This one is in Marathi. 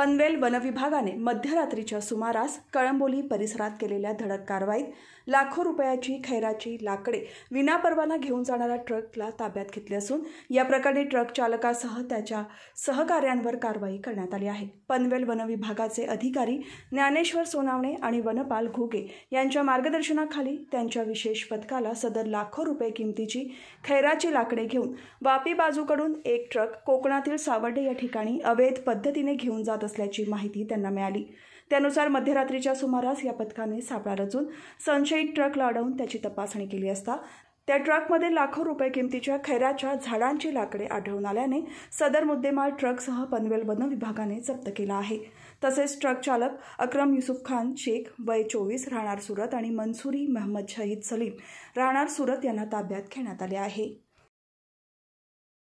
पनवेल वनविभागाने मध्यरात्रीच्या सुमारास कळंबोली परिसरात केलेल्या धडक कारवाईत लाखो रुपयाची खैराची लाकडे विनापरवाना घेऊन जाणाऱ्या ट्रकला ताब्यात घेतले असून या प्रकरणी ट्रक चालकासह त्याच्या सहकाऱ्यांवर कारवाई करण्यात आली आहे पनवेल वनविभागाचे अधिकारी ज्ञानेश्वर सोनावणे आणि वनपाल घुगे यांच्या मार्गदर्शनाखाली त्यांच्या विशेष पथकाला सदर लाखो रुपये किमतीची खैराची लाकडे घेऊन वापी बाजूकडून एक ट्रक कोकणातील सावर्डे या ठिकाणी अवैध पद्धतीने घेऊन जात असल्याची माहिती त्यांना मिळाली त्यानुसार मध्यरात्रीच्या सुमारास या पथकाने सापळा रचून संशयित ट्रक लाडवून त्याची तपासणी केली असता त्या ट्रकमध्ये लाखो रुपये किमतीच्या खैराच्या झाडांची लाकडे आढळून आल्याने सदर मुद्देमाल ट्रकसह पनवेल वन विभागाने जप्त केला आहे तसेच ट्रक चालक अक्रम युसुफ खान शेख वय चोवीस राहणार सुरत आणि मनसुरी महम्मद शहीद सलीम राहणार सुरत यांना ताब्यात घेण्यात आले आहे